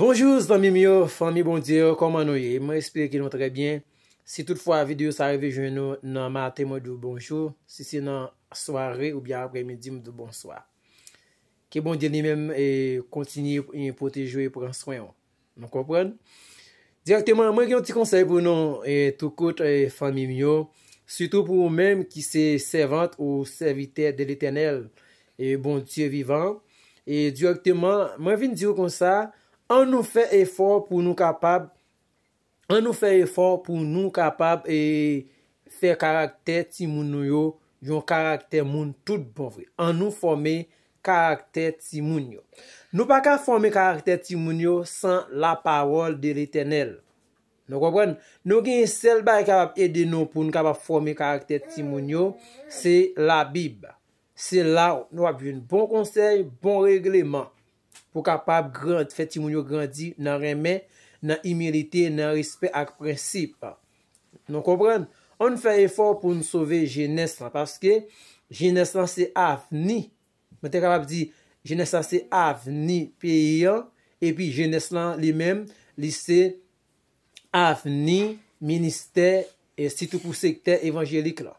Bonjouz, fami myo, non, eh, eh, eh, fami bondye, koma nou ye? Mwen espere ki nou trebyen. Si tout fwa videyo sa revi jwen nou, nan ma temo di bonjou. Si si nan sware ou bi apre mi dim di bon swa. Ki bondye ni menm kontinye yon pote jwe pou an swen yon. Non kopren? Direkteman, mwen gen yon ti konsey pou nou, tou koutre fami myo, suto pou mwenm ki se servant ou servite del etenel, bon die vivan. Direkteman, mwen vin diyo konsa, An nou fè efor pou nou kapab, an nou fè efor pou nou kapab e fè karakter ti moun yo yon karakter moun tout bovri. An nou fòmè karakter ti moun yo. Nou pa ka fòmè karakter ti moun yo san la parol de l'Eternel. Nou gwen, nou gen sel ba e kapab ede nou pou nou kapab fòmè karakter ti moun yo, se la Bib. Se la nou ap yon bon konsey, bon regleman. pou kapap fèti moun yo grandi nan remè, nan imilite, nan respè ak prinsip. Non kompran? On fè efor pou nou sove jènes lan, paske jènes lan se avni. Mwen te kapap di, jènes lan se avni piye, epi jènes lan li men, li se avni, minister, et si tout pou sekte evanjelik la.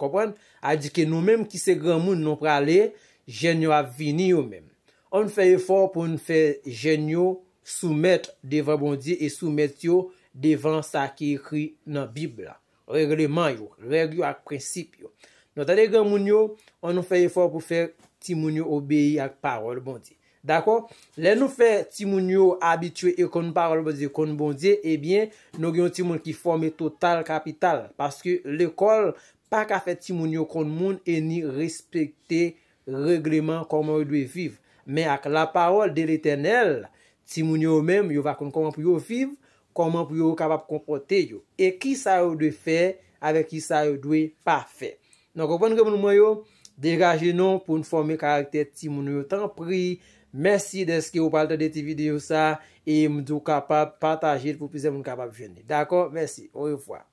Kompran? Adi ke nou men ki se gran moun nou prale, jènyo avvini yo men. On fè efor pou nou fè jenyo soumèt devan bondye e soumèt yo devan sa ki ekri nan bib la. Regleman yo, regyo ak prinsip yo. Nou tade gen moun yo, on nou fè efor pou fè ti moun yo obeyi ak parol bondye. Dako? Le nou fè ti moun yo abitwe ekon parol bondye, ekon bondye, ebyen eh nou gen ti moun ki fome total kapital. Paske l'ekol pa ka fè ti moun yo kon moun e ni respekte regleman kon moun yo dwe viv. Men ak la parol de l'Eternel, ti moun yo mèm, yo va kon konman pou yo viv, konman pou yo kapap kompote yo. E ki sa yo dwe fe, ave ki sa yo dwe pa fe. Non konpon gen moun mwen yo, degaje nou pou nou forme karakter ti moun yo tan pri. Mersi deske yo palte de ti videyo sa, e mdou kapap pataje pou pise moun kapap jene. Dako, mersi, orifwa.